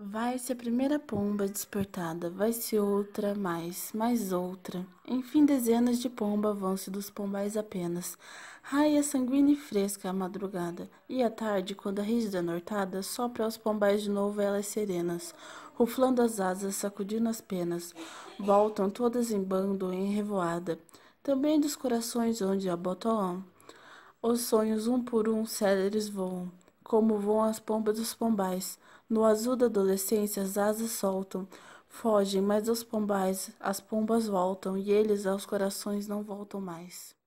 Vai-se a primeira pomba despertada, vai-se outra, mais, mais outra. Enfim, dezenas de pomba vão-se dos pombais apenas. Raia sanguínea e fresca a madrugada, e à tarde, quando a rígida nortada sopra aos pombais de novo elas serenas, ruflando as asas, sacudindo as penas, voltam todas em bando, em revoada, também dos corações onde abotoam. Os sonhos um por um céleres voam como voam as pombas dos pombais. No azul da adolescência, as asas soltam. Fogem, mas os pombais, as pombas voltam, e eles aos corações não voltam mais.